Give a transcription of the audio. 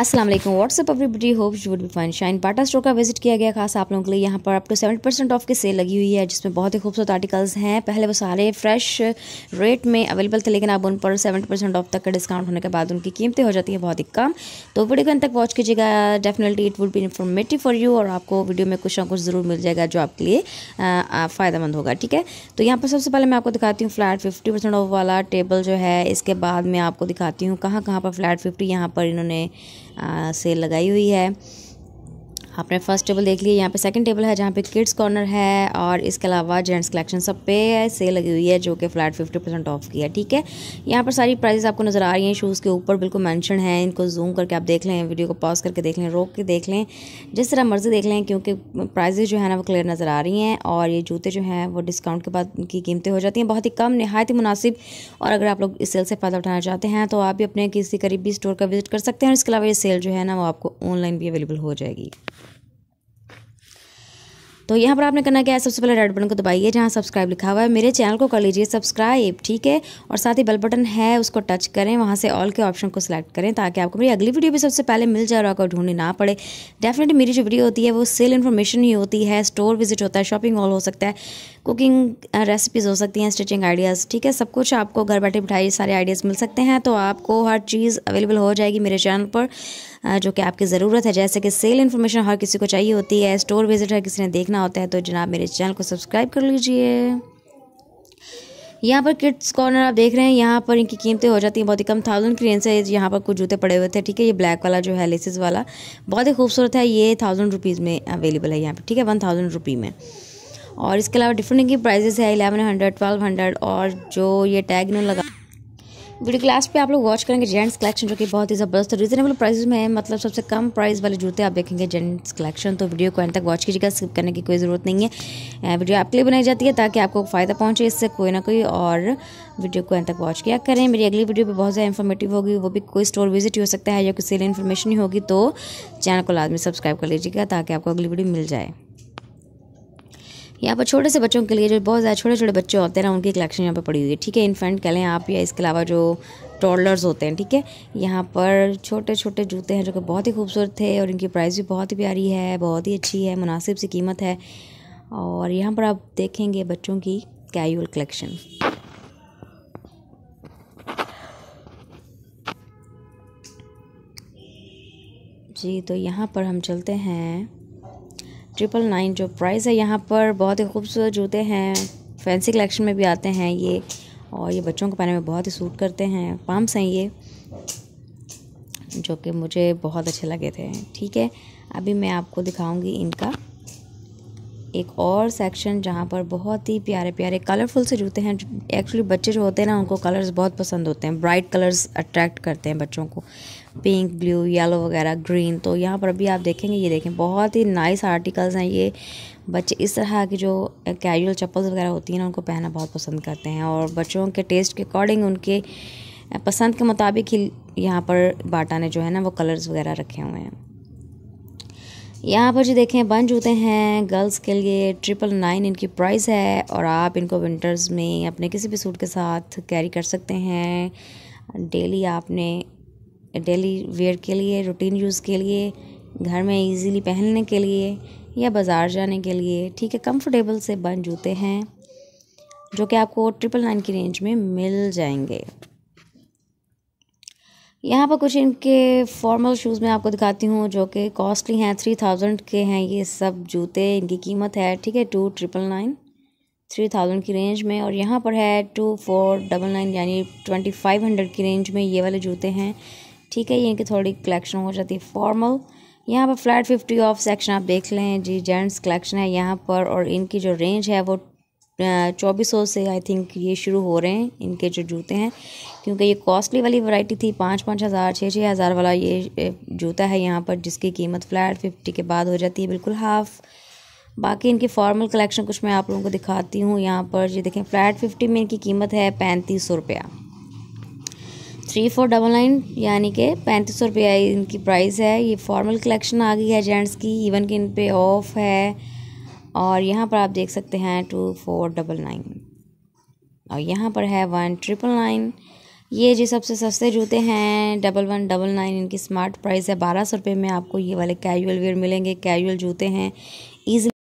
Aslam what's up everybody hope you would be fine shine Bata store का visit किया गया खास आप लोगों के लिए यहाँ पर up to seventy percent off की सेल लगी हुई है जिसमें बहुत ही खूबसूरत आर्टिकल्स हैं पहले वो सारे फ्रेश रेट में अवेलेबल थे लेकिन अब उन पर सेवेंटी परसेंट ऑफ तक का डिस्काउंट होने के बाद उनकी कीमतें हो जाती हैं बहुत ही कम तो वीडियो के तक वॉच कीजिएगा definitely it would be informative for you और आपको वीडियो में कुछ ना कुछ ज़रूर मिल जाएगा जो आपके लिए फ़ायदेमंद होगा ठीक है तो यहाँ पर सबसे पहले मैं आपको दिखाती हूँ फ्लैट फिफ्टी ऑफ वाला टेबल जो है इसके बाद मैं आपको दिखाती हूँ कहाँ कहाँ पर फ्लैट फिफ्टी यहाँ पर इन्होंने सेल लगाई हुई है आपने फर्स्ट टेबल देख लिया यहाँ पे सेकंड टेबल है जहाँ पे किड्स कॉर्नर है और इसके अलावा जेंट्स कलेक्शन सब पे सेल लगी हुई है जो कि फ्लैट फिफ्टी परसेंट ऑफ की है ठीक है यहाँ पर सारी प्राइजेस आपको नज़र आ रही हैं शूज़ के ऊपर बिल्कुल मैंशन है इनको जूम करके आप देख लें वीडियो को पॉज करके देख लें रोक के देख लें जिस तरह मर्ज़ी देख लें क्योंकि प्राइजेज जो है ना वो क्लियर नज़र आ रही हैं और ये जूते जो हैं वो डिस्काउंट के बाद उनकी कीमतें हो जाती हैं बहुत ही कम नहायत ही मुनासिब और अगर आप लोग इस सेल से फ़ायदा उठाना चाहते हैं तो आप भी अपने किसी करीबी स्टोर का विजिट कर सकते हैं और इसके अलावा ये सेल जो है ना वो आपको ऑनलाइन भी अवेलेबल हो जाएगी तो यहाँ पर आपने करना क्या है सबसे पहले रेड बटन को दबाइए जहाँ सब्सक्राइब लिखा हुआ है मेरे चैनल को कर लीजिए सब्सक्राइब ठीक है और साथ ही बेल बटन है उसको टच करें वहाँ से ऑल के ऑप्शन को सिलेक्ट करें ताकि आपको मेरी अगली वीडियो भी सबसे पहले मिल जाए और आपको ढूंढनी ना पड़े डेफिनेटली मेरी जो वीडियो होती है वो सेल इन्फॉर्मेशन ही होती है स्टोर विजिट होता है शॉपिंग हॉल हो सकता है कुकिंग रेसिपीज़ हो सकती हैं स्टिचिंग आइडियाज़ ठीक है सब कुछ आपको घर बैठे बिठाई सारे आइडियाज़ मिल सकते हैं तो आपको हर चीज़ अवेलेबल हो जाएगी मेरे चैनल पर जो कि आपकी ज़रूरत है जैसे कि सेल इन्फॉर्मेशन हर किसी को चाहिए होती है स्टोर विजिट हर किसी ने देखना होता है तो जनाब मेरे चैनल को सब्सक्राइब कर लीजिए यहाँ पर किड्स कॉर्नर आप देख रहे हैं यहाँ पर इनकी कीमतें हो जाती हैं बहुत ही कम थाउजेंड की रेंज से यहाँ पर कुछ जूते पड़े हुए थे ठीक है ये ब्लैक वाला जो है लेसिस वाला बहुत ही खूबसूरत है ये थाउजेंड रुपीज़ में अवेलेबल है यहाँ पर ठीक है वन थाउजेंड रुपी में और इसके अलावा डिफरेंट इनकी प्राइजेस है एलेवन हंड्रेड ट्वेल्व हंड्रेड और जो ये टैग इन्होंने लगा वीडियो के लास्ट पे आप लोग वॉच करेंगे जेंट्स कलेक्शन जो कि बहुत ही ज़बरदस्त रीजनेबल प्राइस में है मतलब सबसे कम प्राइस वाले जूते आप देखेंगे जेंट्स कलेक्शन तो वीडियो को एंड तक वॉच कीजिएगा स्किप करने की कोई ज़रूरत नहीं है वीडियो आपके लिए बनाई जाती है ताकि आपको फ़ायदा पहुँचे इससे कोई ना कोई और वीडियो को एंड तक वॉच किया करें मेरी अगली वीडियो भी बहुत ज़्यादा इन्फॉर्मेटिव होगी वो भी कोई स्टोर विजिट हो सकता है या किसी लिए इन्फॉर्मेशन ही होगी तो चैनल को लाजमी सब्सक्राइब कर लीजिएगा ताकि आपको अगली वीडियो मिल जाए यहाँ पर छोटे से बच्चों के लिए जो बहुत ज़्यादा छोटे छोटे बच्चे होते हैं ना उनकी कलेक्शन यहाँ पर पड़ी हुई है ठीक है इन्फेंट कह लें आप या इसके अलावा जो टॉलर्स होते हैं ठीक है यहाँ पर छोटे छोटे जूते हैं जो कि बहुत ही खूबसूरत थे और इनकी प्राइस भी बहुत ही प्यारी है बहुत ही अच्छी है मुनासिब सी कीमत है और यहाँ पर आप देखेंगे बच्चों की कैजुअल कलेक्शन जी तो यहाँ पर हम चलते हैं ट्रिपल नाइन जो प्राइस है यहाँ पर बहुत ही खूबसूरत जूते हैं फैंसी कलेक्शन में भी आते हैं ये और ये बच्चों के पहने में बहुत ही सूट करते हैं पम्प्स हैं ये जो कि मुझे बहुत अच्छे लगे थे ठीक है अभी मैं आपको दिखाऊंगी इनका एक और सेक्शन जहाँ पर बहुत ही प्यारे प्यारे कलरफुल से जूते हैं एक्चुअली बच्चे जो होते हैं ना उनको कलर्स बहुत पसंद होते हैं ब्राइट कलर्स अट्रैक्ट करते हैं बच्चों को पिंक ब्लू येलो वगैरह ग्रीन तो यहाँ पर अभी आप देखेंगे ये देखें बहुत ही नाइस आर्टिकल्स हैं ये बच्चे इस तरह की जो कैजुअल चप्पल्स वगैरह होती हैं ना उनको पहनना बहुत पसंद करते हैं और बच्चों के टेस्ट के अकॉर्डिंग उनके पसंद के मुताबिक ही यहाँ पर बाटा ने जो है ना वो कलर्स वगैरह रखे हुए हैं यहाँ पर जो देखें बन जूते हैं गर्ल्स के लिए ट्रिपल नाइन इनकी प्राइस है और आप इनको विंटर्स में अपने किसी भी सूट के साथ कैरी कर सकते हैं डेली आपने डेली वेयर के लिए रूटीन यूज़ के लिए घर में इजीली पहनने के लिए या बाज़ार जाने के लिए ठीक है कंफर्टेबल से बन जूते हैं जो कि आपको ट्रिपल नाइन की रेंज में मिल जाएंगे यहाँ पर कुछ इनके फॉर्मल शूज़ मैं आपको दिखाती हूँ जो कि कॉस्टली हैं थ्री थाउजेंड के हैं ये सब जूते इनकी कीमत है ठीक है two triple nine three thousand की रेंज में और यहाँ पर है टू फोर डबल नाइन यानी ट्वेंटी फाइव हंड्रेड की रेंज में ये वाले जूते हैं ठीक है ये इनकी थोड़ी कलेक्शन हो जाती है फॉर्मल यहाँ पर फ्लैट फिफ्टी ऑफ सेक्शन आप देख लें जी जेंट्स कलेक्शन है यहाँ पर और इनकी जो रेंज है वो चौबीस सौ से आई थिंक ये शुरू हो रहे हैं इनके जो जूते हैं क्योंकि ये कॉस्टली वाली वैरायटी थी पाँच पाँच हज़ार छः छः हज़ार वाला ये जूता है यहाँ पर जिसकी कीमत फ्लैट फिफ्टी के बाद हो जाती है बिल्कुल हाफ़ बाकी इनकी फॉर्मल कलेक्शन कुछ मैं आप लोगों को दिखाती हूँ यहाँ पर ये देखें फ्लैट फिफ्टी में इनकी कीमत है पैंतीस सौ रुपया थ्री फोर डबल नाइन यानी कि पैंतीस सौ रुपया इनकी प्राइस है ये फॉर्मल कलेक्शन आ गई है जेंट्स की इवन कि इन पे ऑफ है और यहाँ पर आप देख सकते हैं टू फोर डबल नाइन और यहाँ पर है वन ट्रिपल नाइन ये जो सबसे सस्ते जूते हैं डबल वन डबल नाइन इनकी स्मार्ट प्राइस है बारह सौ रुपये में आपको ये वाले कैजुअल वेयर मिलेंगे कैजुअल जूते हैं ईजी